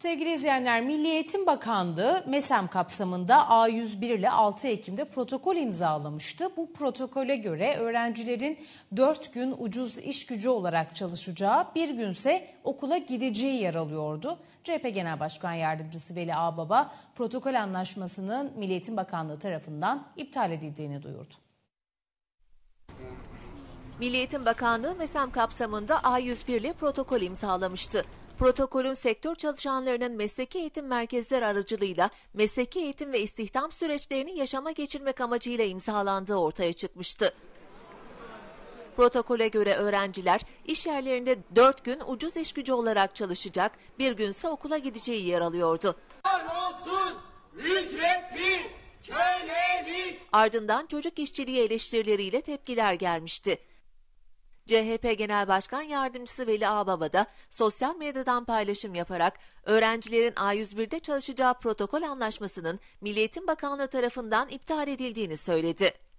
Sevgili izleyenler, Milli Eğitim Bakanlığı MESEM kapsamında A101 ile 6 Ekim'de protokol imzalamıştı. Bu protokole göre öğrencilerin 4 gün ucuz iş gücü olarak çalışacağı, bir günse okula gideceği yer alıyordu. CHP Genel Başkan Yardımcısı Veli Ağbaba protokol anlaşmasının Milli Eğitim Bakanlığı tarafından iptal edildiğini duyurdu. Milli Eğitim Bakanlığı MESEM kapsamında A101 ile protokol imzalamıştı. Protokolün sektör çalışanlarının mesleki eğitim merkezler aracılığıyla mesleki eğitim ve istihdam süreçlerini yaşama geçirmek amacıyla imzalandığı ortaya çıkmıştı. Protokole göre öğrenciler iş yerlerinde 4 gün ucuz iş gücü olarak çalışacak, bir günse okula gideceği yer alıyordu. Olsun, ücretli, kölelik. Ardından çocuk işçiliği eleştirileriyle tepkiler gelmişti. CHP Genel Başkan Yardımcısı Veli Ağbaba da sosyal medyadan paylaşım yaparak öğrencilerin A101'de çalışacağı protokol anlaşmasının Milliyetin Bakanlığı tarafından iptal edildiğini söyledi.